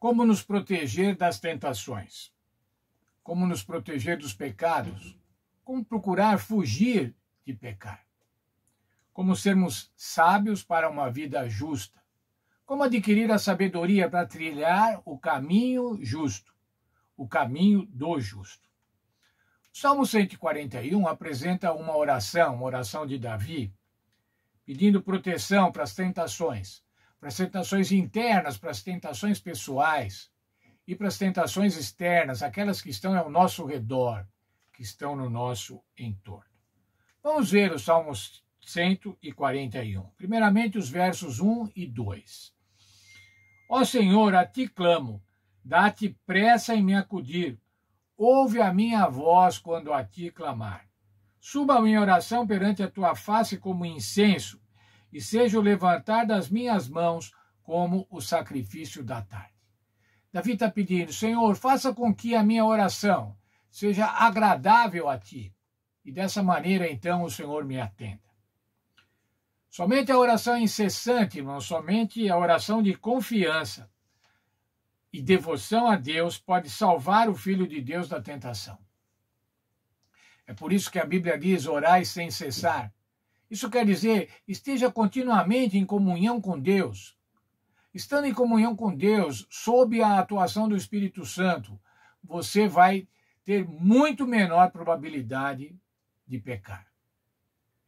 Como nos proteger das tentações? Como nos proteger dos pecados? Como procurar fugir de pecar? Como sermos sábios para uma vida justa? Como adquirir a sabedoria para trilhar o caminho justo, o caminho do justo? O Salmo 141 apresenta uma oração, uma oração de Davi, pedindo proteção para as tentações, para as tentações internas, para as tentações pessoais e para as tentações externas, aquelas que estão ao nosso redor, que estão no nosso entorno. Vamos ver o Salmo 141. Primeiramente, os versos 1 e 2. Ó Senhor, a ti clamo, dá-te pressa em me acudir. Ouve a minha voz quando a ti clamar. Suba a minha oração perante a tua face como incenso, e seja o levantar das minhas mãos como o sacrifício da tarde. Davi está pedindo, Senhor, faça com que a minha oração seja agradável a ti, e dessa maneira então o Senhor me atenda. Somente a oração incessante, irmão, somente a oração de confiança e devoção a Deus pode salvar o filho de Deus da tentação. É por isso que a Bíblia diz: orai sem cessar. Isso quer dizer, esteja continuamente em comunhão com Deus. Estando em comunhão com Deus, sob a atuação do Espírito Santo, você vai ter muito menor probabilidade de pecar.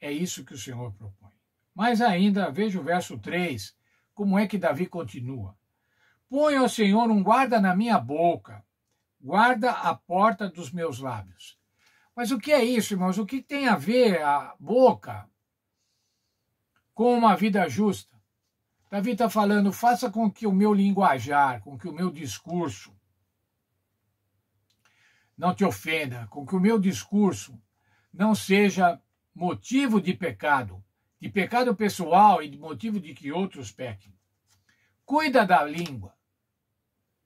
É isso que o Senhor propõe. Mas ainda, veja o verso 3, como é que Davi continua. Põe ao Senhor um guarda na minha boca, guarda a porta dos meus lábios. Mas o que é isso, irmãos? O que tem a ver a boca com uma vida justa. Davi está falando, faça com que o meu linguajar, com que o meu discurso não te ofenda, com que o meu discurso não seja motivo de pecado, de pecado pessoal e de motivo de que outros pequem. Cuida da língua.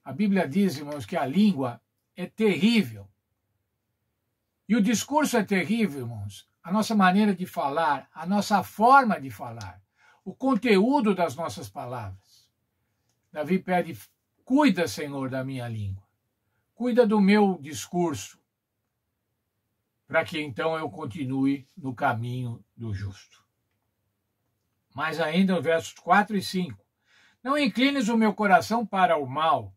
A Bíblia diz, irmãos, que a língua é terrível. E o discurso é terrível, irmãos. A nossa maneira de falar, a nossa forma de falar, o conteúdo das nossas palavras. Davi pede: cuida, Senhor, da minha língua, cuida do meu discurso, para que então eu continue no caminho do justo. Mais ainda, no versos 4 e 5. Não inclines o meu coração para o mal,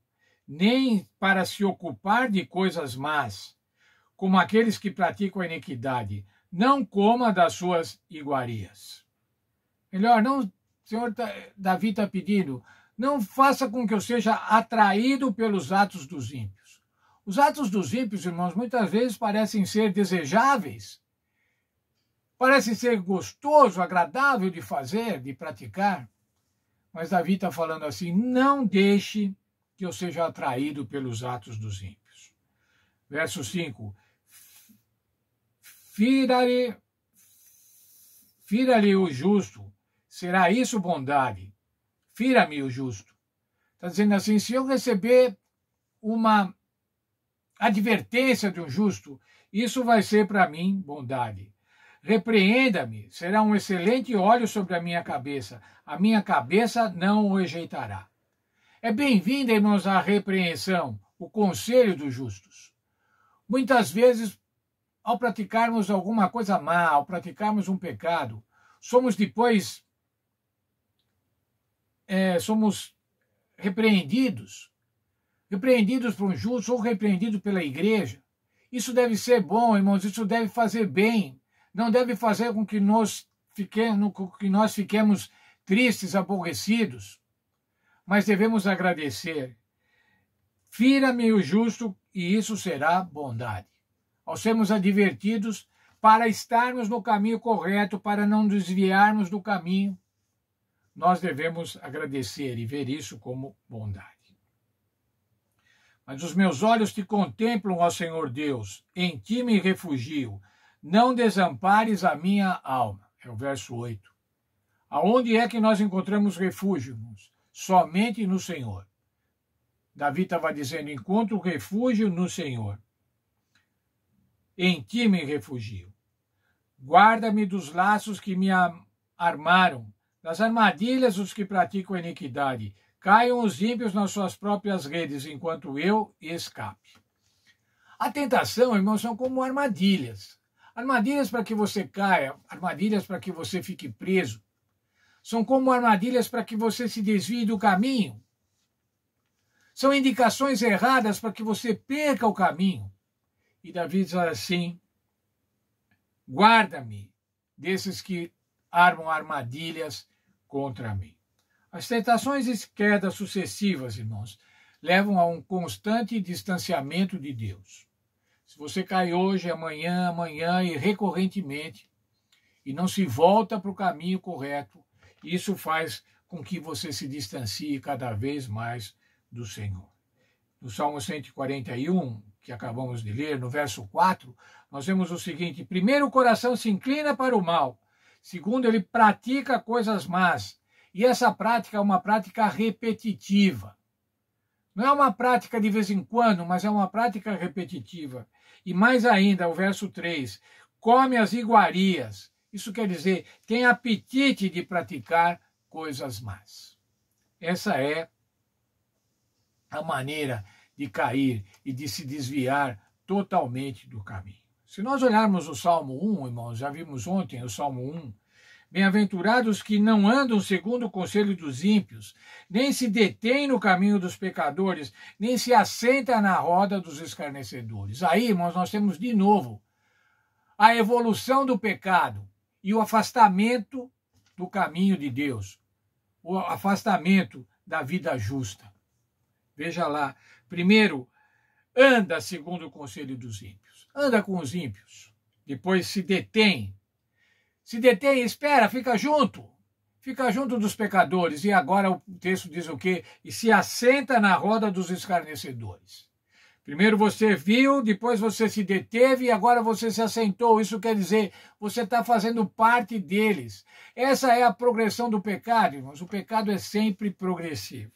nem para se ocupar de coisas más como aqueles que praticam a iniquidade, não coma das suas iguarias. Melhor, não, Senhor tá, Davi está pedindo, não faça com que eu seja atraído pelos atos dos ímpios. Os atos dos ímpios, irmãos, muitas vezes parecem ser desejáveis, parecem ser gostoso, agradável de fazer, de praticar. Mas Davi está falando assim: não deixe que eu seja atraído pelos atos dos ímpios. Verso 5: Fira-lhe fira o justo, será isso bondade. Fira-me o justo. Está dizendo assim: se eu receber uma advertência de um justo, isso vai ser para mim bondade. Repreenda-me, será um excelente óleo sobre a minha cabeça, a minha cabeça não o rejeitará. É bem-vinda, irmãos, a repreensão, o conselho dos justos. Muitas vezes ao praticarmos alguma coisa má, ao praticarmos um pecado, somos depois é, somos repreendidos, repreendidos por um justo ou repreendidos pela igreja. Isso deve ser bom, irmãos, isso deve fazer bem, não deve fazer com que nós fiquemos, que nós fiquemos tristes, aborrecidos, mas devemos agradecer. Fira-me o justo e isso será bondade ao sermos advertidos para estarmos no caminho correto, para não desviarmos do caminho, nós devemos agradecer e ver isso como bondade. Mas os meus olhos te contemplam, ó Senhor Deus, em ti me refugio, não desampares a minha alma. É o verso 8. Aonde é que nós encontramos refúgio? Somente no Senhor. Davi estava dizendo: encontro refúgio no Senhor. Em ti me refugio. Guarda-me dos laços que me armaram, das armadilhas os que praticam iniquidade. Caiam os ímpios nas suas próprias redes, enquanto eu escape. A tentação, irmãos, são como armadilhas. Armadilhas para que você caia, armadilhas para que você fique preso. São como armadilhas para que você se desvie do caminho. São indicações erradas para que você perca o caminho. E Davi diz assim: guarda-me desses que armam armadilhas contra mim. As tentações e quedas sucessivas, irmãos, levam a um constante distanciamento de Deus. Se você cai hoje, amanhã, amanhã e recorrentemente, e não se volta para o caminho correto, isso faz com que você se distancie cada vez mais do Senhor. No Salmo 141, que acabamos de ler, no verso 4, nós vemos o seguinte: primeiro o coração se inclina para o mal, segundo ele pratica coisas más. E essa prática é uma prática repetitiva. Não é uma prática de vez em quando, mas é uma prática repetitiva. E mais ainda, o verso 3: come as iguarias. Isso quer dizer, tem apetite de praticar coisas más. Essa é a maneira de cair e de se desviar totalmente do caminho. Se nós olharmos o Salmo 1, irmãos, já vimos ontem o Salmo 1, Bem-aventurados que não andam segundo o conselho dos ímpios, nem se detêm no caminho dos pecadores, nem se assentam na roda dos escarnecedores. Aí, irmãos, nós temos de novo a evolução do pecado e o afastamento do caminho de Deus, o afastamento da vida justa. Veja lá. Primeiro, anda segundo o conselho dos ímpios. Anda com os ímpios. Depois se detém. Se detém, espera, fica junto. Fica junto dos pecadores. E agora o texto diz o quê? E se assenta na roda dos escarnecedores. Primeiro você viu, depois você se deteve e agora você se assentou. Isso quer dizer, você está fazendo parte deles. Essa é a progressão do pecado, irmãos. O pecado é sempre progressivo.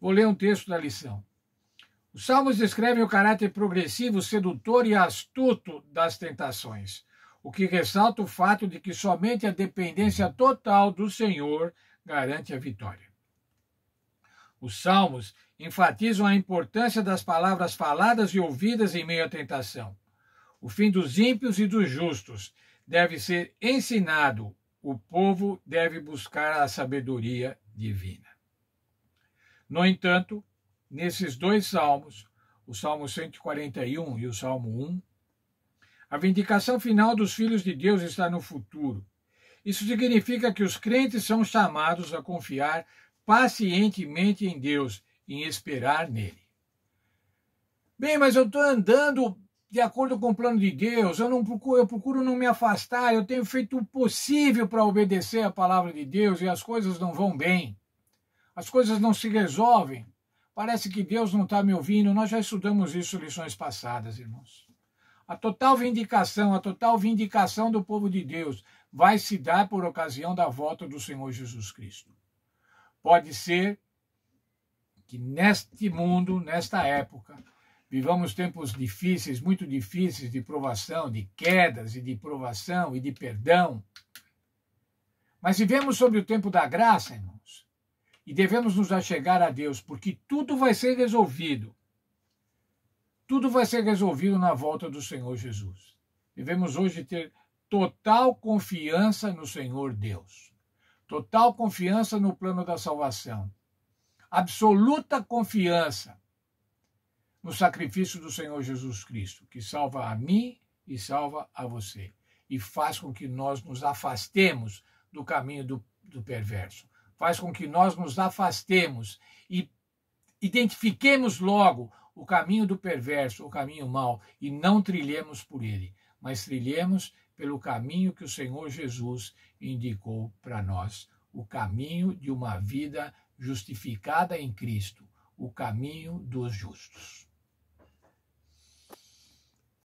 Vou ler um texto da lição. Os salmos descrevem o caráter progressivo, sedutor e astuto das tentações, o que ressalta o fato de que somente a dependência total do Senhor garante a vitória. Os salmos enfatizam a importância das palavras faladas e ouvidas em meio à tentação. O fim dos ímpios e dos justos deve ser ensinado. O povo deve buscar a sabedoria divina. No entanto, nesses dois salmos, o Salmo 141 e o Salmo 1, a vindicação final dos filhos de Deus está no futuro. Isso significa que os crentes são chamados a confiar pacientemente em Deus, em esperar nele. Bem, mas eu estou andando de acordo com o plano de Deus, eu, não procuro, eu procuro não me afastar, eu tenho feito o possível para obedecer a palavra de Deus e as coisas não vão bem. As coisas não se resolvem. Parece que Deus não está me ouvindo. Nós já estudamos isso lições passadas, irmãos. A total vindicação, a total vindicação do povo de Deus vai se dar por ocasião da volta do Senhor Jesus Cristo. Pode ser que neste mundo, nesta época, vivamos tempos difíceis, muito difíceis de provação, de quedas e de provação e de perdão. Mas vivemos sobre o tempo da graça, irmãos. E devemos nos achegar a Deus, porque tudo vai ser resolvido. Tudo vai ser resolvido na volta do Senhor Jesus. Devemos hoje ter total confiança no Senhor Deus, total confiança no plano da salvação, absoluta confiança no sacrifício do Senhor Jesus Cristo, que salva a mim e salva a você, e faz com que nós nos afastemos do caminho do, do perverso faz com que nós nos afastemos e identifiquemos logo o caminho do perverso, o caminho mau, e não trilhemos por ele, mas trilhemos pelo caminho que o Senhor Jesus indicou para nós, o caminho de uma vida justificada em Cristo, o caminho dos justos.